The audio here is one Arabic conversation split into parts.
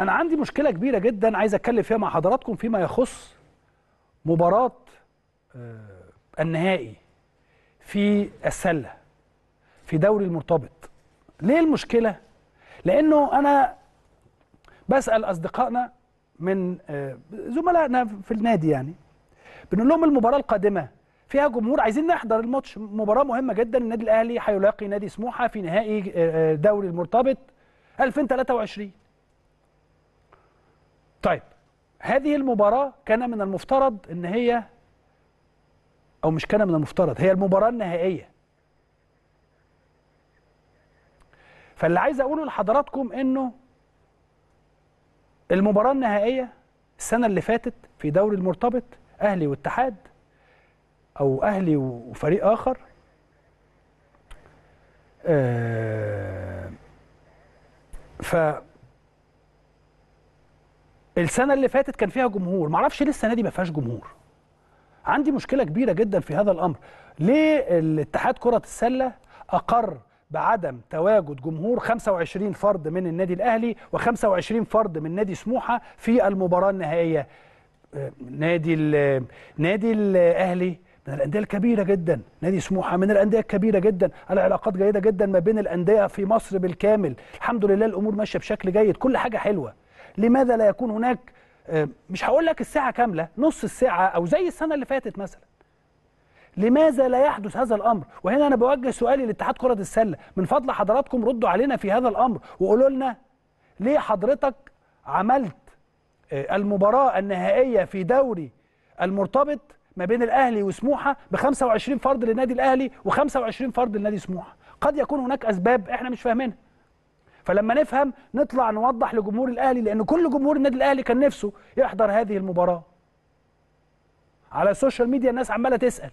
أنا عندي مشكلة كبيرة جدا عايز أتكلم فيها مع حضراتكم فيما يخص مباراة آه، النهائي في السلة في دوري المرتبط ليه المشكلة؟ لأنه أنا بسأل أصدقائنا من آه، زملائنا في النادي يعني بنقول لهم المباراة القادمة فيها جمهور عايزين نحضر الماتش مباراة مهمة جدا النادي الأهلي هيلاقي نادي سموحة في نهائي آه، دوري المرتبط 2023 طيب هذه المباراة كان من المفترض ان هي او مش كان من المفترض هي المباراة النهائية فاللي عايز اقوله لحضراتكم انه المباراة النهائية السنة اللي فاتت في دوري المرتبط اهلي واتحاد او اهلي وفريق اخر آه ف السنه اللي فاتت كان فيها جمهور معرفش ليه السنه دي ما فيهاش جمهور عندي مشكله كبيره جدا في هذا الامر ليه الاتحاد كره السله اقر بعدم تواجد جمهور 25 فرد من النادي الاهلي و25 فرد من نادي سموحه في المباراه النهائيه نادي الـ نادي الاهلي من الانديه الكبيره جدا نادي سموحه من الانديه الكبيره جدا العلاقات جيده جدا ما بين الانديه في مصر بالكامل الحمد لله الامور ماشيه بشكل جيد كل حاجه حلوه لماذا لا يكون هناك آه، مش هقول لك الساعة كاملة نص الساعة أو زي السنة اللي فاتت مثلا لماذا لا يحدث هذا الأمر وهنا أنا بوجه سؤالي لاتحاد كرة السلة من فضل حضراتكم ردوا علينا في هذا الأمر وقولوا لنا ليه حضرتك عملت آه، المباراة النهائية في دوري المرتبط ما بين الأهلي وسموحة ب 25 فرد للنادي الأهلي و 25 فرد للنادي سموحة قد يكون هناك أسباب إحنا مش فاهمينها فلما نفهم نطلع نوضح لجمهور الاهلي لان كل جمهور النادي الاهلي كان نفسه يحضر هذه المباراه على السوشيال ميديا الناس عماله تسال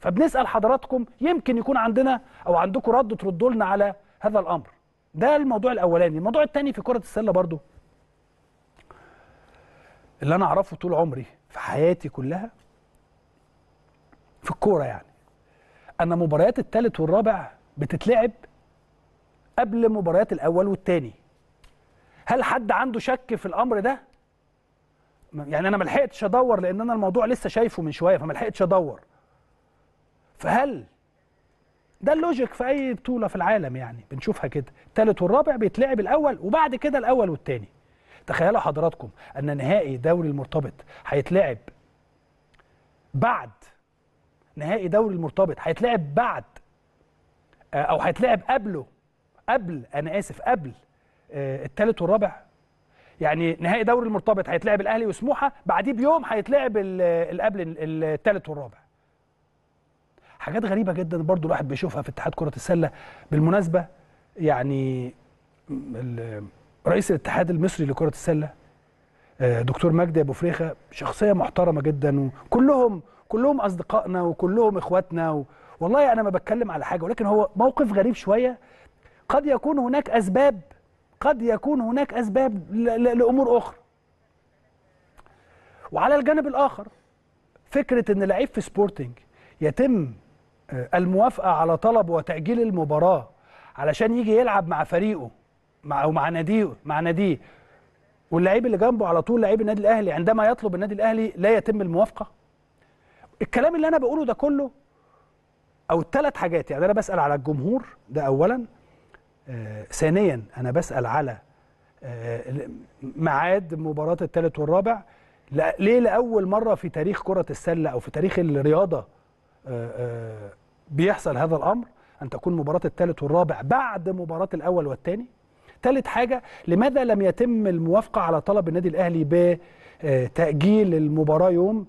فبنسال حضراتكم يمكن يكون عندنا او عندكم رد تردوا لنا على هذا الامر ده الموضوع الاولاني الموضوع الثاني في كره السله برضو اللي انا اعرفه طول عمري في حياتي كلها في الكوره يعني ان مباريات الثالث والرابع بتتلعب قبل مباريات الاول والثاني هل حد عنده شك في الامر ده يعني انا ما لحقتش ادور لان انا الموضوع لسه شايفه من شويه فما لحقتش ادور فهل ده اللوجيك في اي بطوله في العالم يعني بنشوفها كده الثالث والرابع بيتلعب الاول وبعد كده الاول والثاني تخيلوا حضراتكم ان نهائي دوري المرتبط هيتلعب بعد نهائي دوري المرتبط هيتلعب بعد آه، او هيتلعب قبله قبل انا اسف قبل آه، الثالث والرابع يعني نهائي دوري المرتبط هيتلعب الاهلي وسموحه بعديه بيوم هيتلعب قبل الثالث والرابع حاجات غريبه جدا برضو الواحد بيشوفها في اتحاد كره السله بالمناسبه يعني رئيس الاتحاد المصري لكره السله آه، دكتور مجدي ابو فريخه شخصيه محترمه جدا وكلهم كلهم اصدقائنا وكلهم اخواتنا والله انا ما بتكلم على حاجه ولكن هو موقف غريب شويه قد يكون هناك أسباب قد يكون هناك أسباب لأمور أخرى وعلى الجانب الآخر فكرة أن لعيب في سبورتنج يتم آه، الموافقة على طلب وتأجيل المباراة علشان يجي يلعب مع فريقه مع أو مع ناديه مع ناديه واللعيب اللي جنبه على طول لعيب النادي الأهلي عندما يطلب النادي الأهلي لا يتم الموافقة الكلام اللي أنا بقوله ده كله أو الثلاث حاجات يعني أنا بسأل على الجمهور ده أولا آه، ثانيا انا بسال على آه، ميعاد مباراه الثالث والرابع ليه لاول مره في تاريخ كره السله او في تاريخ الرياضه آه، بيحصل هذا الامر ان تكون مباراه الثالث والرابع بعد مباراه الاول والثاني ثالث حاجه لماذا لم يتم الموافقه على طلب النادي الاهلي بتاجيل المباراه يوم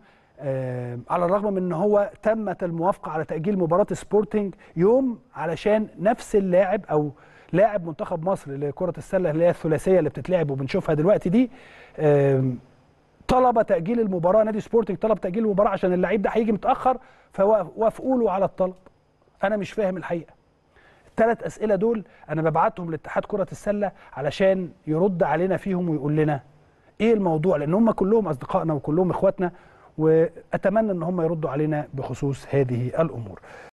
على الرغم من ان هو تمت الموافقه على تاجيل مباراه سبورتنج يوم علشان نفس اللاعب او لاعب منتخب مصر لكره السله اللي هي الثلاثيه اللي بتتلعب وبنشوفها دلوقتي دي طلب تاجيل المباراه نادي سبورتنج طلب تاجيل المباراه عشان اللعيب ده هيجي متاخر فوافقوا له على الطلب انا مش فاهم الحقيقه الثلاث اسئله دول انا ببعتهم لاتحاد كره السله علشان يرد علينا فيهم ويقول لنا ايه الموضوع لان هم كلهم اصدقائنا وكلهم اخواتنا واتمنى ان هم يردوا علينا بخصوص هذه الامور